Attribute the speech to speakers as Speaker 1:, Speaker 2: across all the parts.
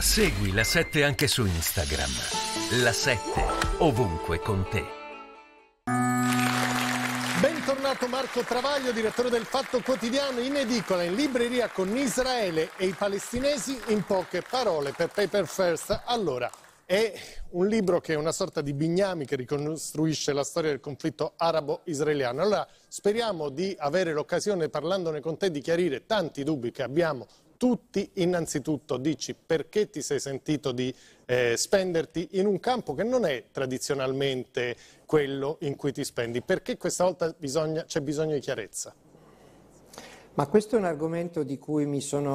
Speaker 1: Segui la 7 anche su Instagram. La 7 ovunque con te. Bentornato Marco Travaglio, direttore del Fatto Quotidiano, in edicola, in libreria con Israele e i palestinesi, in poche parole per Paper First. Allora, è un libro che è una sorta di bignami che ricostruisce la storia del conflitto arabo-israeliano. Allora speriamo di avere l'occasione, parlandone con te, di chiarire tanti dubbi che abbiamo tutti innanzitutto dici perché ti sei sentito di eh, spenderti in un campo che non è tradizionalmente quello in cui ti spendi, perché questa volta c'è bisogno di chiarezza?
Speaker 2: Ma questo è un argomento di cui mi sono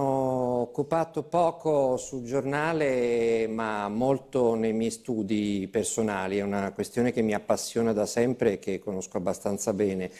Speaker 2: occupato poco sul giornale, ma molto nei miei studi personali. È una questione che mi appassiona da sempre e che conosco abbastanza bene.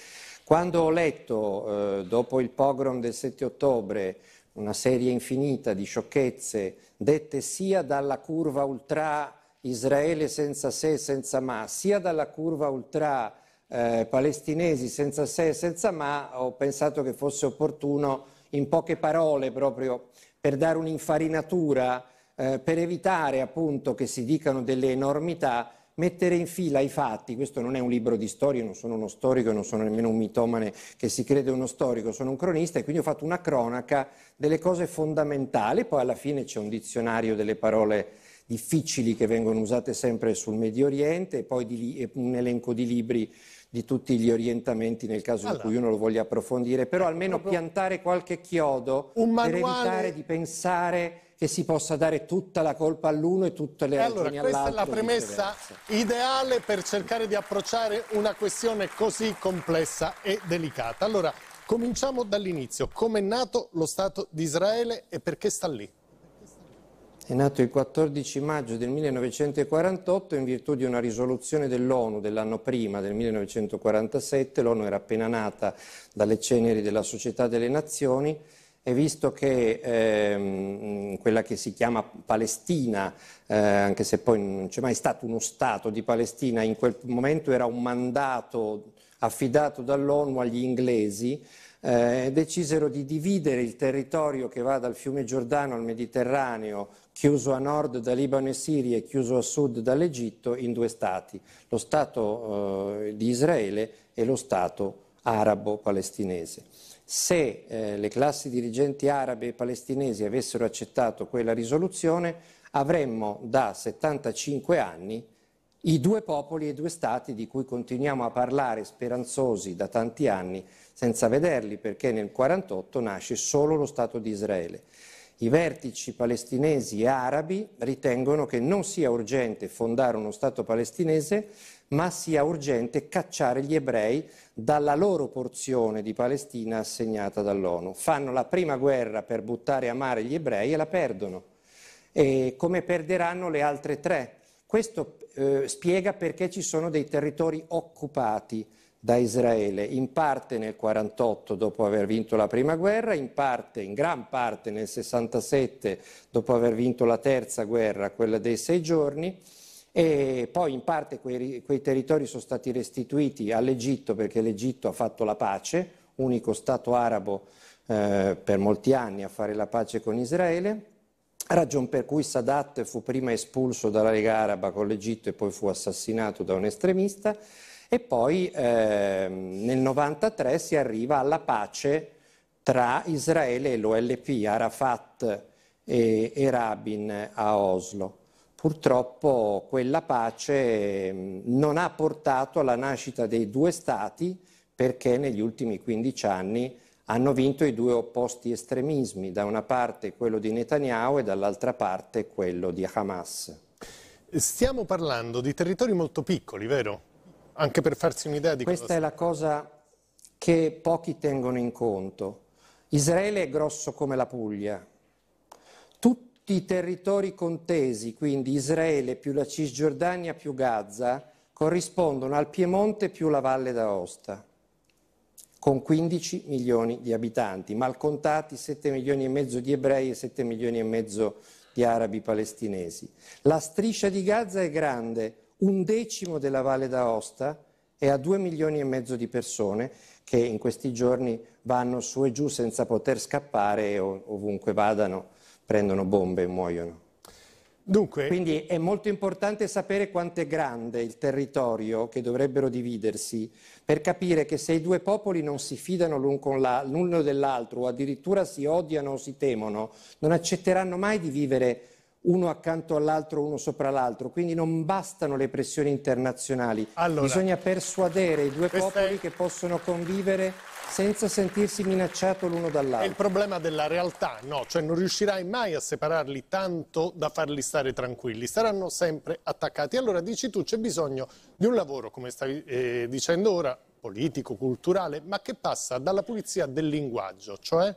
Speaker 2: Quando ho letto, eh, dopo il pogrom del 7 ottobre, una serie infinita di sciocchezze dette sia dalla curva ultra Israele senza se e senza ma, sia dalla curva ultra eh, palestinesi senza se e senza ma, ho pensato che fosse opportuno in poche parole proprio per dare un'infarinatura, eh, per evitare appunto che si dicano delle enormità, mettere in fila i fatti, questo non è un libro di storia, non sono uno storico e non sono nemmeno un mitomane che si crede uno storico, sono un cronista e quindi ho fatto una cronaca delle cose fondamentali, poi alla fine c'è un dizionario delle parole difficili che vengono usate sempre sul Medio Oriente e poi di, un elenco di libri di tutti gli orientamenti nel caso allora. in cui uno lo voglia approfondire, però ecco, almeno piantare qualche chiodo manuale... per evitare di pensare che si possa dare tutta la colpa all'uno e
Speaker 1: tutte le altre ragioni Allora, Questa è la premessa ideale per cercare di approcciare una questione così complessa e delicata. Allora, cominciamo dall'inizio. Come è nato lo Stato di Israele e perché sta lì?
Speaker 2: È nato il 14 maggio del 1948 in virtù di una risoluzione dell'ONU dell'anno prima, del 1947, l'ONU era appena nata dalle ceneri della Società delle Nazioni, e visto che ehm, quella che si chiama Palestina, eh, anche se poi non c'è mai stato uno Stato di Palestina, in quel momento era un mandato affidato dall'ONU agli inglesi, eh, decisero di dividere il territorio che va dal fiume Giordano al Mediterraneo, chiuso a nord da Libano e Siria e chiuso a sud dall'Egitto, in due stati, lo Stato eh, di Israele e lo Stato arabo palestinese. Se eh, le classi dirigenti arabe e palestinesi avessero accettato quella risoluzione, avremmo da 75 anni i due popoli e due stati di cui continuiamo a parlare speranzosi da tanti anni senza vederli, perché nel 1948 nasce solo lo Stato di Israele. I vertici palestinesi e arabi ritengono che non sia urgente fondare uno Stato palestinese ma sia urgente cacciare gli ebrei dalla loro porzione di Palestina assegnata dall'ONU. Fanno la prima guerra per buttare a mare gli ebrei e la perdono, e come perderanno le altre tre. Questo eh, spiega perché ci sono dei territori occupati da Israele, in parte nel 1948 dopo aver vinto la prima guerra, in parte, in gran parte nel 1967 dopo aver vinto la terza guerra, quella dei sei giorni, e poi in parte quei, quei territori sono stati restituiti all'Egitto perché l'Egitto ha fatto la pace, unico Stato arabo eh, per molti anni a fare la pace con Israele, ragion per cui Sadat fu prima espulso dalla Lega Araba con l'Egitto e poi fu assassinato da un estremista e poi eh, nel 1993 si arriva alla pace tra Israele e l'OLP, Arafat e, e Rabin a Oslo purtroppo quella pace mm, non ha portato alla nascita dei due stati perché negli ultimi 15 anni hanno vinto i due opposti estremismi, da una parte quello di Netanyahu e dall'altra parte quello di Hamas.
Speaker 1: Stiamo parlando di territori molto piccoli, vero? Anche per farsi un'idea di Questa cosa... è la cosa che pochi tengono in conto. Israele
Speaker 2: è grosso come la Puglia, tutti i territori contesi, quindi Israele più la Cisgiordania più Gaza, corrispondono al Piemonte più la Valle d'Aosta, con 15 milioni di abitanti, malcontati 7 milioni e mezzo di ebrei e 7 milioni e mezzo di arabi palestinesi. La striscia di Gaza è grande, un decimo della Valle d'Aosta e ha 2 milioni e mezzo di persone che in questi giorni vanno su e giù senza poter scappare ovunque vadano prendono bombe e muoiono. Dunque, Quindi è molto importante sapere quanto è grande il territorio che dovrebbero dividersi per capire che se i due popoli non si fidano l'uno dell'altro o addirittura si odiano o si temono, non accetteranno mai di vivere uno accanto all'altro, uno sopra l'altro. Quindi non bastano le pressioni internazionali, allora, bisogna persuadere
Speaker 1: i due popoli è... che possono convivere senza sentirsi minacciato l'uno dall'altro. È il problema della realtà, no, cioè non riuscirai mai a separarli tanto da farli stare tranquilli, saranno sempre attaccati. Allora dici tu c'è bisogno di un lavoro, come stai eh, dicendo ora, politico, culturale, ma che passa dalla pulizia del linguaggio, cioè?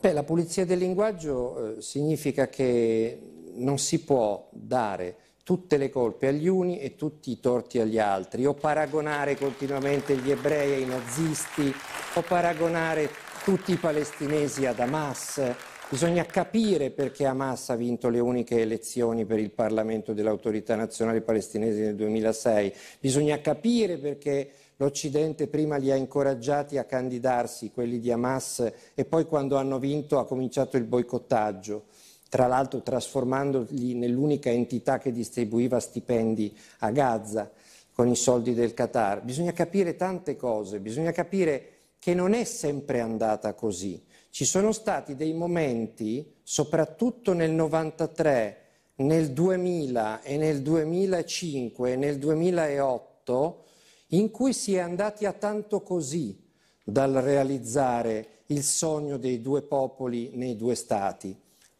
Speaker 2: Beh, la pulizia del linguaggio eh, significa che non si può dare tutte le colpe agli uni e tutti i torti agli altri, o paragonare continuamente gli ebrei ai nazisti, o paragonare tutti i palestinesi ad Hamas. Bisogna capire perché Hamas ha vinto le uniche elezioni per il Parlamento dell'Autorità Nazionale Palestinese nel 2006, bisogna capire perché l'Occidente prima li ha incoraggiati a candidarsi, quelli di Hamas, e poi quando hanno vinto ha cominciato il boicottaggio tra l'altro trasformandoli nell'unica entità che distribuiva stipendi a Gaza con i soldi del Qatar. Bisogna capire tante cose, bisogna capire che non è sempre andata così. Ci sono stati dei momenti, soprattutto nel 1993, nel 2000 e nel 2005 e nel 2008, in cui si è andati a tanto così dal realizzare il sogno dei due popoli nei due stati.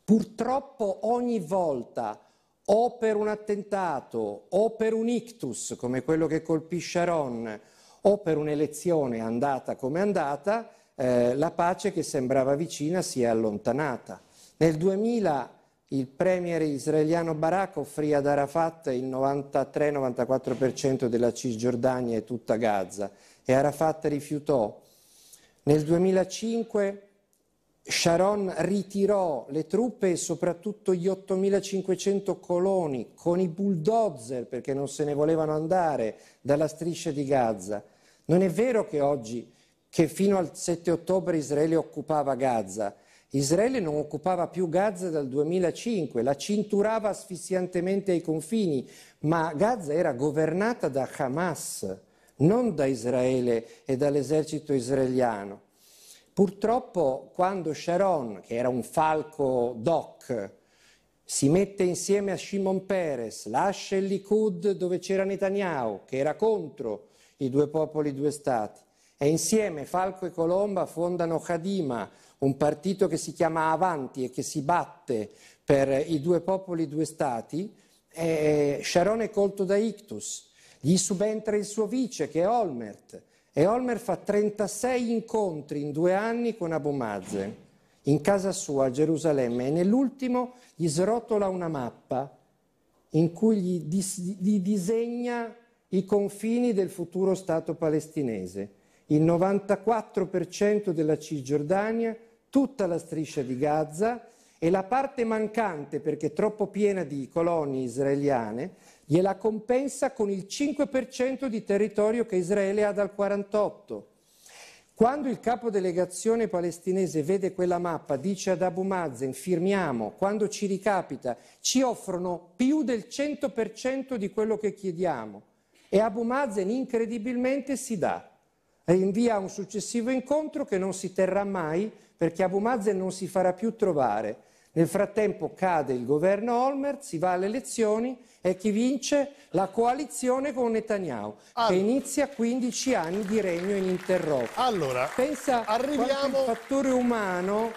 Speaker 2: Purtroppo ogni volta, o per un attentato, o per un ictus come quello che colpì Sharon, o per un'elezione andata come andata, eh, la pace che sembrava vicina si è allontanata. Nel 2000 il premier israeliano Barak offrì ad Arafat il 93-94% della Cisgiordania e tutta Gaza e Arafat rifiutò. Nel 2005 Sharon ritirò le truppe e soprattutto gli 8.500 coloni con i bulldozer perché non se ne volevano andare dalla striscia di Gaza. Non è vero che oggi, che fino al 7 ottobre Israele occupava Gaza. Israele non occupava più Gaza dal 2005, la cinturava asfissiantemente ai confini, ma Gaza era governata da Hamas, non da Israele e dall'esercito israeliano. Purtroppo quando Sharon, che era un falco doc, si mette insieme a Shimon Peres, lascia il Likud dove c'era Netanyahu, che era contro i due popoli, due stati, e insieme Falco e Colomba fondano Kadima, un partito che si chiama Avanti e che si batte per i due popoli, due stati, e Sharon è colto da ictus, gli subentra il suo vice che è Olmert, e Olmer fa 36 incontri in due anni con Abu Mazen, in casa sua a Gerusalemme, e nell'ultimo gli srotola una mappa in cui gli, dis- gli disegna i confini del futuro Stato palestinese, il 94% della Cisgiordania, tutta la striscia di Gaza, e la parte mancante, perché troppo piena di colonie israeliane, gliela compensa con il 5% di territorio che Israele ha dal 48. Quando il capodelegazione palestinese vede quella mappa, dice ad Abu Mazen firmiamo, quando ci ricapita, ci offrono più del 100% di quello che chiediamo. E Abu Mazen incredibilmente si dà, rinvia un successivo incontro che non si terrà mai perché Abu Mazen non si farà più trovare. Nel frattempo cade il governo Olmert, si va alle elezioni e chi vince? La coalizione con Netanyahu, allora. che inizia 15 anni di regno ininterrotto. Allora, Pensa arriviamo... il fattore umano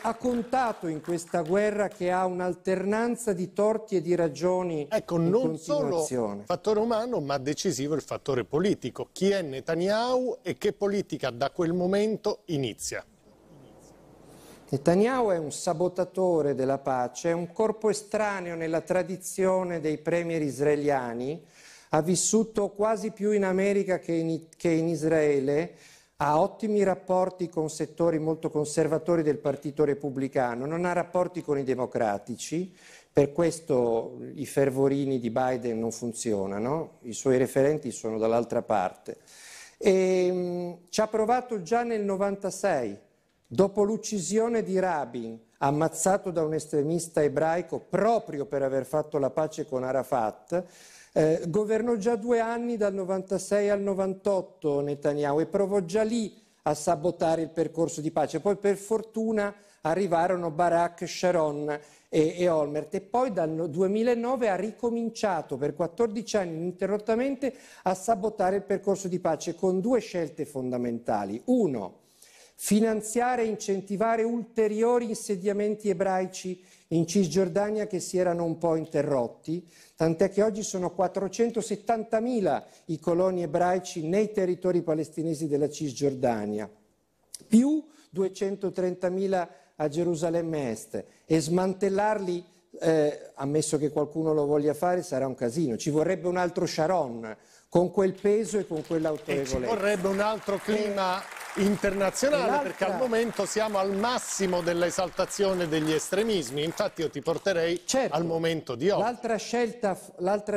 Speaker 2: ha contato in questa guerra che ha
Speaker 1: un'alternanza di torti e di ragioni. Ecco, non solo il fattore umano, ma decisivo il fattore politico. Chi è Netanyahu e che politica da quel momento inizia?
Speaker 2: Netanyahu è un sabotatore della pace, è un corpo estraneo nella tradizione dei premier israeliani, ha vissuto quasi più in America che in, che in Israele, ha ottimi rapporti con settori molto conservatori del Partito Repubblicano, non ha rapporti con i democratici, per questo i fervorini di Biden non funzionano, i suoi referenti sono dall'altra parte. E, ehm, mh, ci ha provato già nel 1996 Dopo l'uccisione di Rabin, ammazzato da un estremista ebraico proprio per aver fatto la pace con Arafat, eh, governò già due anni dal 96 al 98 Netanyahu e provò già lì a sabotare il percorso di pace. Poi per fortuna arrivarono Barak, Sharon e, e, Olmert e poi dal 2009 ha ricominciato per 14 anni ininterrottamente a sabotare il percorso di pace con due scelte fondamentali. Uno, finanziare e incentivare ulteriori insediamenti ebraici in Cisgiordania che si erano un po' interrotti, tant'è che oggi sono 470.000 i coloni ebraici nei territori palestinesi della Cisgiordania, più 230.000 a Gerusalemme Est e smantellarli, eh, ammesso che qualcuno lo voglia fare, sarà un casino, ci vorrebbe un altro Sharon con quel peso e con quell'autorevolezza. ci
Speaker 1: vorrebbe un altro clima e... internazionale perché al momento siamo al massimo dell'esaltazione degli estremismi, infatti io ti porterei certo. al momento di oggi. L'altra scelta,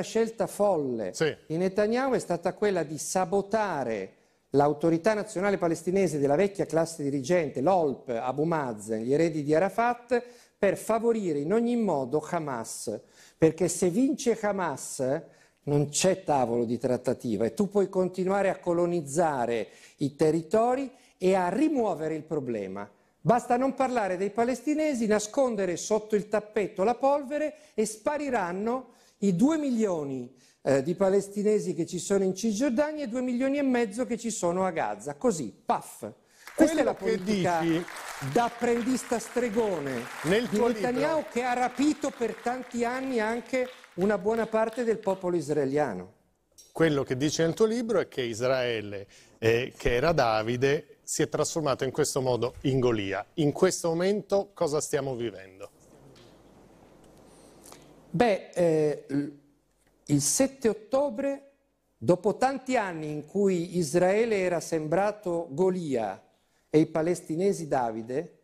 Speaker 1: scelta, folle sì. di Netanyahu
Speaker 2: è stata quella di sabotare l'autorità nazionale palestinese della vecchia classe dirigente, l'OLP, Abu Mazen, gli eredi di Arafat, per favorire in ogni modo Hamas, perché se vince Hamas non c'è tavolo di trattativa e tu puoi continuare a colonizzare i territori e a rimuovere il problema. Basta non parlare dei palestinesi, nascondere sotto il tappeto la polvere e spariranno i due milioni eh, di palestinesi che ci sono in Cisgiordania e due milioni e mezzo che ci sono a Gaza. Così, paf. Questa Quello è la politica da apprendista stregone di Netanyahu libro. che ha rapito per tanti anni anche una buona parte del popolo israeliano.
Speaker 1: Quello che dice nel tuo libro è che Israele, eh, che era Davide, si è trasformato in questo modo in Golia. In questo momento cosa stiamo vivendo?
Speaker 2: Beh, eh, il 7 ottobre, dopo tanti anni in cui Israele era sembrato Golia e i palestinesi Davide,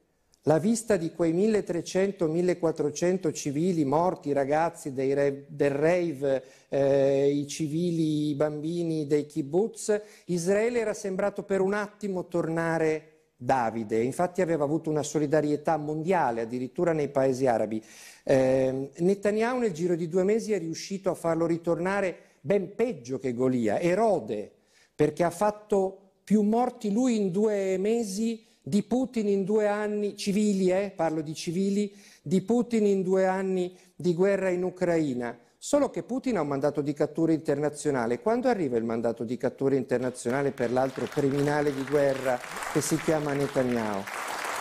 Speaker 2: la vista di quei 1300-1400 civili morti, ragazzi re, del rave, eh, i civili, i bambini dei kibbutz, Israele era sembrato per un attimo tornare Davide, infatti aveva avuto una solidarietà mondiale addirittura nei paesi arabi. Eh, Netanyahu nel giro di due mesi è riuscito a farlo ritornare ben peggio che Golia, Erode, perché ha fatto più morti lui in due mesi di Putin in due anni civili, eh, parlo di civili, di Putin in due anni di guerra in Ucraina. Solo che Putin ha un mandato di cattura internazionale. Quando arriva il mandato di cattura internazionale per l'altro criminale di guerra che si chiama
Speaker 1: Netanyahu?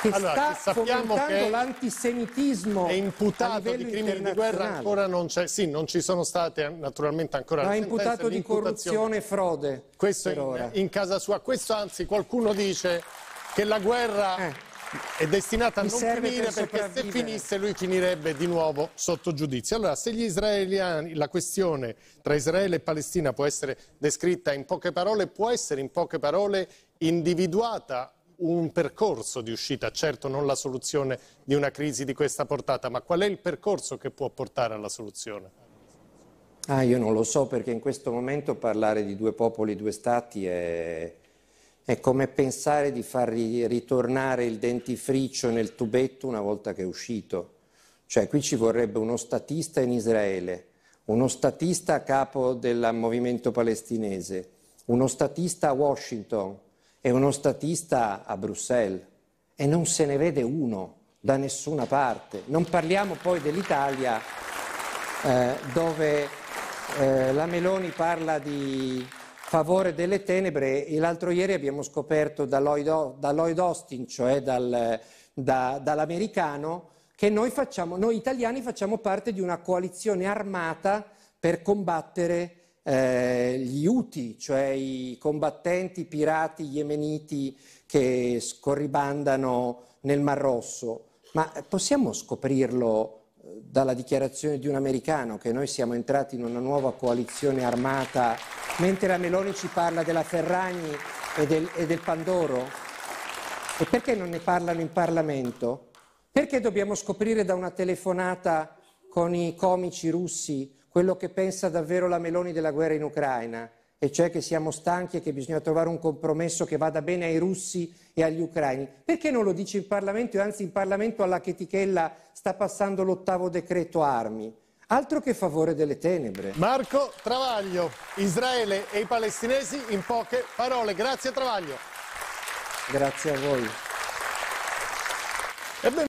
Speaker 1: Che allora, sta che fomentando che
Speaker 2: l'antisemitismo. È imputato di crimini di guerra ancora
Speaker 1: non c'è. Sì, non ci sono state naturalmente ancora Ma è imputato di corruzione e frode. Questo in, in casa sua. Questo anzi qualcuno dice che la guerra eh. è destinata a Mi non finire per perché se finisse lui finirebbe di nuovo sotto giudizio. Allora, se gli israeliani, la questione tra Israele e Palestina può essere descritta in poche parole, può essere in poche parole individuata un percorso di uscita, certo non la soluzione di una crisi di questa portata, ma qual è il percorso che può portare alla soluzione?
Speaker 2: Ah, io non lo so perché in questo momento parlare di due popoli, due stati è, è come pensare di far ritornare il dentifricio nel tubetto una volta che è uscito. Cioè qui ci vorrebbe uno statista in Israele, uno statista a capo del movimento palestinese, uno statista a Washington e uno statista a Bruxelles. E non se ne vede uno da nessuna parte. Non parliamo poi dell'Italia eh, dove eh, la Meloni parla di favore delle tenebre e l'altro ieri abbiamo scoperto da Lloyd, da Lloyd Austin, cioè dal, da, dall'americano, che noi, facciamo, noi, italiani facciamo parte di una coalizione armata per combattere eh, gli UTI, cioè i combattenti pirati yemeniti che scorribandano nel Mar Rosso. Ma possiamo scoprirlo dalla dichiarazione di un americano che noi siamo entrati in una nuova coalizione armata, mentre la Meloni ci parla della Ferragni e del, e del Pandoro? E perché non ne parlano in Parlamento? Perché dobbiamo scoprire da una telefonata con i comici russi quello che pensa davvero la Meloni della guerra in Ucraina? e cioè che siamo stanchi e che bisogna trovare un compromesso che vada bene ai russi e agli ucraini. Perché non lo dice in Parlamento e anzi in Parlamento alla chetichella sta passando l'ottavo decreto
Speaker 1: armi? Altro che favore delle tenebre. Marco Travaglio, Israele e i palestinesi in poche parole. Grazie Travaglio.
Speaker 2: Grazie a voi.